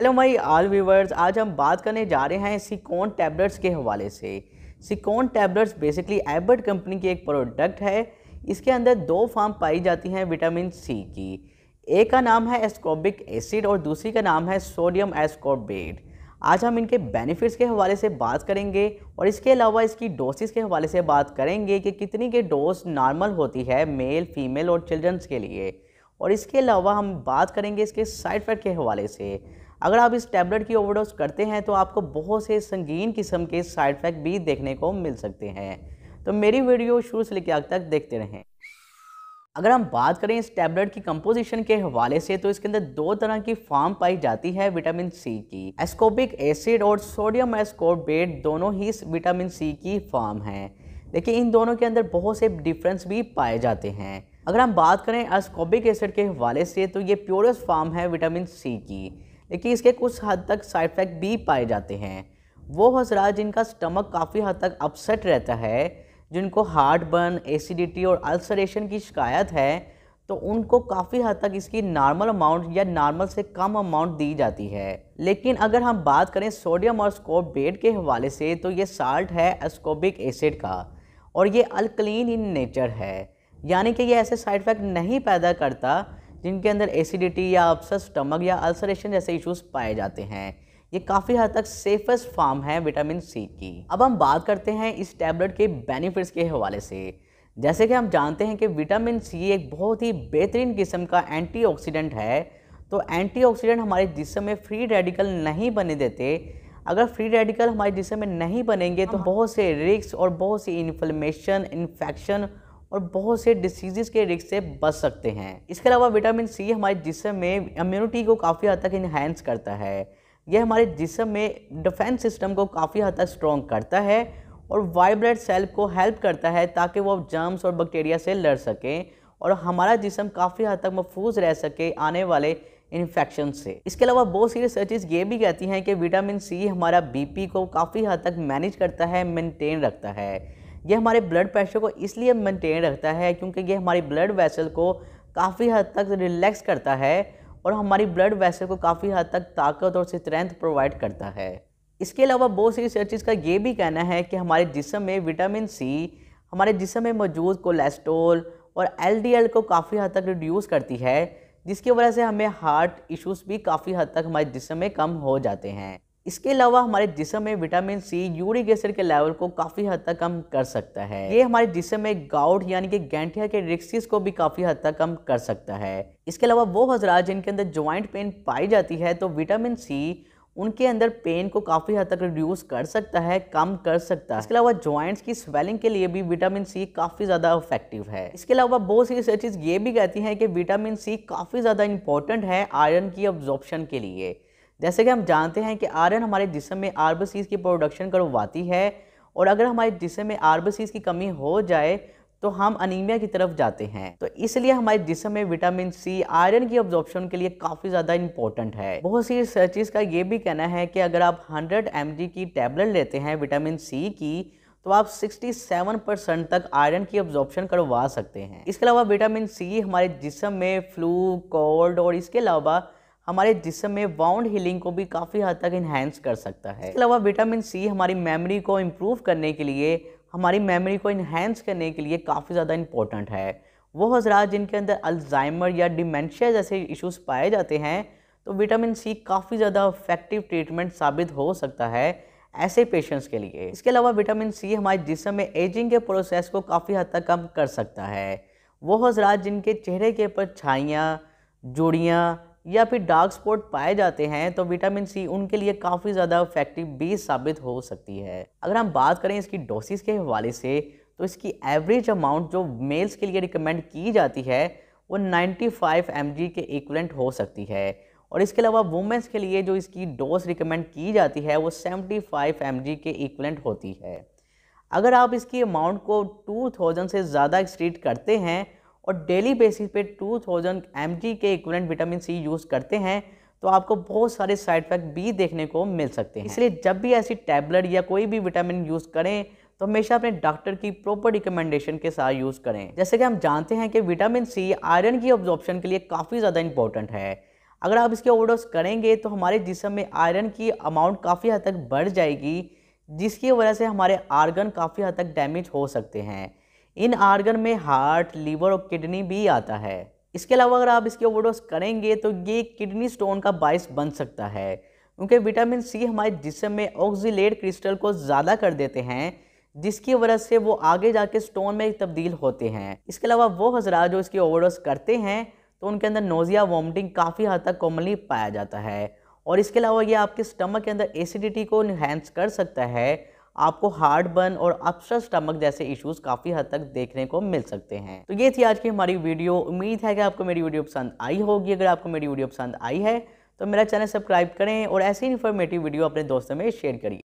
Hello मई आल viewers आज हम बात करने जा रहे हैं सिकोन टैबलेट्स के हवाले से Cecon tablets basically Abbott company की एक प्रोडक्ट है इसके अंदर दो फार्म पाई जाती हैं विटामिन सी की एक का नाम है एस्कोबिक एसिड और दूसरी का नाम है सोडियम एस्कोबेट आज हम इनके बेनिफिट्स के हवाले से बात करेंगे और इसके अलावा इसकी डोसेस के हवाले से बात करेंगे कि कितनी के डोज नॉर्मल होती है मेल फीमेल और चिल्ड्रंस के लिए और इसके अलावा हम बात करेंगे इसके साइड इफ़ेक्ट के हवाले से अगर आप इस टैबलेट की ओवरडोज करते हैं तो आपको बहुत से संगीन किस्म के साइड इफेक्ट भी देखने को मिल सकते हैं तो मेरी वीडियो शुरू से लेकर आज तक देखते रहें अगर हम बात करें इस टैबलेट की कंपोजिशन के हवाले से तो इसके अंदर दो तरह की फार्म पाई जाती है विटामिन सी की एस्कोबिक एसिड और सोडियम एस्कोबेट दोनों ही विटामिन सी की फार्म है देखिए इन दोनों के अंदर बहुत से डिफरेंस भी पाए जाते हैं अगर हम बात करें एस्कोबिक एसिड के हवाले से तो ये प्योरेस्ट फार्म है विटामिन सी की लेकिन इसके कुछ हद तक साइड इफेक्ट भी पाए जाते हैं वो हजरा जिनका स्टमक काफ़ी हद तक अपसेट रहता है जिनको हार्ट बर्न एसिडिटी और अल्सरेशन की शिकायत है तो उनको काफ़ी हद तक इसकी नॉर्मल अमाउंट या नॉर्मल से कम अमाउंट दी जाती है लेकिन अगर हम बात करें सोडियम और स्कोबेट के हवाले से तो ये साल्ट है एस्कोबिक एसिड का और ये अल्कलीन इन नेचर है यानी कि ये ऐसे साइड इफेक्ट नहीं पैदा करता जिनके अंदर एसिडिटी या अपसर स्टमक या अल्सरेशन जैसे इश्यूज पाए जाते हैं ये काफ़ी हद तक सेफेस्ट फॉर्म है विटामिन सी की अब हम बात करते हैं इस टैबलेट के बेनिफिट्स के हवाले से जैसे कि हम जानते हैं कि विटामिन सी एक बहुत ही बेहतरीन किस्म का एंटीऑक्सीडेंट है तो एंटीऑक्सीडेंट हमारे जिसम में फ्री रेडिकल नहीं बने देते अगर फ्री रेडिकल हमारे जिसम में नहीं बनेंगे तो हाँ। बहुत से रिक्स और बहुत सी इन्फ्लेमेशन इन्फेक्शन और बहुत से डिसीजेज के रिस्क से बच सकते हैं इसके अलावा विटामिन सी हमारे जिसम में इम्यूनिटी को काफ़ी हद तक इन्हेंस करता है यह हमारे जिसम में डिफेंस सिस्टम को काफ़ी हद तक स्ट्रॉन्ग करता है और वाइब्रेट सेल को हेल्प करता है ताकि वो जर्म्स और बैक्टीरिया से लड़ सकें और हमारा जिसम काफ़ी हद तक महफूज रह सके आने वाले इन्फेक्शन से इसके अलावा बहुत सी रिसर्चेज ये भी कहती हैं कि विटामिन सी हमारा बीपी को काफ़ी हद तक मैनेज करता है मेंटेन रखता है ये हमारे ब्लड प्रेशर को इसलिए मेंटेन रखता है क्योंकि ये हमारी ब्लड वेसल को काफ़ी हद तक रिलैक्स करता है और हमारी ब्लड वेसल को काफ़ी हद तक ताकत और स्ट्रेंथ प्रोवाइड करता है इसके अलावा बहुत सी रिसर्चेज का ये भी कहना है कि हमारे जिसम में विटामिन सी हमारे जिसम में मौजूद कोलेस्ट्रोल और एल को काफ़ी हद तक रिड्यूस करती है जिसकी वजह से हमें हार्ट इश्यूज भी काफ़ी हद तक हमारे जिसम में कम हो जाते हैं इसके अलावा हमारे जिसम में विटामिन सी यूरिक एसिड के लेवल को काफ़ी हद तक कम कर सकता है ये हमारे जिसम में गाउट यानी कि गेंटिया के रिक्सिस को भी काफ़ी हद तक कम कर सकता है इसके अलावा वो हजरा जिनके अंदर ज्वाइंट पेन पाई जाती है तो विटामिन सी उनके अंदर पेन को काफ़ी हद तक रिड्यूस कर सकता है कम कर सकता है इसके अलावा जॉइंट्स की स्वेलिंग के लिए भी विटामिन सी काफ़ी ज़्यादा इफेक्टिव है इसके अलावा बहुत सी रिसर्चेज ये भी कहती हैं कि विटामिन सी काफ़ी ज़्यादा इंपॉर्टेंट है आयरन की ऑब्जॉर्प्शन के लिए जैसे कि हम जानते हैं कि आयरन हमारे जिसम में आरबसीज की प्रोडक्शन करवाती है और अगर हमारे जिसम में आरबसीज की कमी हो जाए तो हम अनीमिया की तरफ जाते हैं तो इसलिए हमारे जिसम में विटामिन सी आयरन की ऑब्जॉर्प्शन के लिए काफ़ी ज़्यादा इंपॉर्टेंट है बहुत सी रिसर्चिस का ये भी कहना है कि अगर आप 100 एम की टैबलेट लेते हैं विटामिन सी की तो आप 67 परसेंट तक आयरन की ऑब्जॉर्प्शन करवा सकते हैं इसके अलावा विटामिन सी हमारे जिसम में फ्लू कोल्ड और इसके अलावा हमारे जिसम में वाउंड हीलिंग को भी काफ़ी हद तक इन्हेंस कर सकता है इसके अलावा विटामिन सी हमारी मेमोरी को इम्प्रूव करने के लिए हमारी मेमोरी को इन्हेंस करने के लिए काफ़ी ज़्यादा इंपॉर्टेंट है वो हजरात जिनके अंदर अल्जाइमर या डिमेंशिया जैसे इश्यूज़ पाए जाते हैं तो विटामिन सी काफ़ी ज़्यादा इफेक्टिव ट्रीटमेंट साबित हो सकता है ऐसे पेशेंट्स के लिए इसके अलावा विटामिन सी हमारे जिसम में एजिंग के प्रोसेस को काफ़ी हद तक कम कर सकता है वो हज़रा जिनके चेहरे के ऊपर छाइयाँ जोड़ियाँ या फिर डार्क स्पॉट पाए जाते हैं तो विटामिन सी उनके लिए काफ़ी ज़्यादा इफेक्टिव भी साबित हो सकती है अगर हम बात करें इसकी डोसेज के हवाले से तो इसकी एवरेज अमाउंट जो मेल्स के लिए रिकमेंड की जाती है वो 95 फाइव के इक्वलेंट हो सकती है और इसके अलावा वुमेंस के लिए जो इसकी डोज रिकमेंड की जाती है वो 75 फाइव के इक्वलेंट होती है अगर आप इसकी अमाउंट को 2000 से ज़्यादा एक्सट्रीट करते हैं और डेली बेसिस पे 2000 थाउजेंड के इक्वलेंट विटामिन सी यूज़ करते हैं तो आपको बहुत सारे साइड इफेक्ट भी देखने को मिल सकते हैं इसलिए जब भी ऐसी टैबलेट या कोई भी विटामिन यूज़ करें तो हमेशा अपने डॉक्टर की प्रॉपर रिकमेंडेशन के साथ यूज़ करें जैसे कि हम जानते हैं कि विटामिन सी आयरन की ऑब्जॉर्प्शन के लिए काफ़ी ज़्यादा इंपॉर्टेंट है अगर आप इसके ओवरडोज करेंगे तो हमारे जिसम में आयरन की अमाउंट काफ़ी हद तक बढ़ जाएगी जिसकी वजह से हमारे आर्गन काफ़ी हद तक डैमेज हो सकते हैं इन आर्गन में हार्ट लीवर और किडनी भी आता है इसके अलावा अगर आप इसकी ओवरडोज करेंगे तो ये किडनी स्टोन का बायस बन सकता है क्योंकि विटामिन सी हमारे जिसम में ऑक्सीलेट क्रिस्टल को ज़्यादा कर देते हैं जिसकी वजह से वो आगे जाके स्टोन में तब्दील होते हैं इसके अलावा वो हजरा जो इसकी ओवरडोज करते हैं तो उनके अंदर नोज़िया वॉमिटिंग काफ़ी हद तक कॉमनली पाया जाता है और इसके अलावा ये आपके स्टमक के अंदर एसिडिटी को इन्हेंस कर सकता है आपको हार्ट बर्न और अपस्टर स्टमक जैसे इश्यूज काफ़ी हद तक देखने को मिल सकते हैं तो ये थी आज की हमारी वीडियो उम्मीद है कि आपको मेरी वीडियो पसंद आई होगी अगर आपको मेरी वीडियो पसंद आई है तो मेरा चैनल सब्सक्राइब करें और ऐसी इन्फॉर्मेटिव वीडियो अपने दोस्तों में शेयर करिए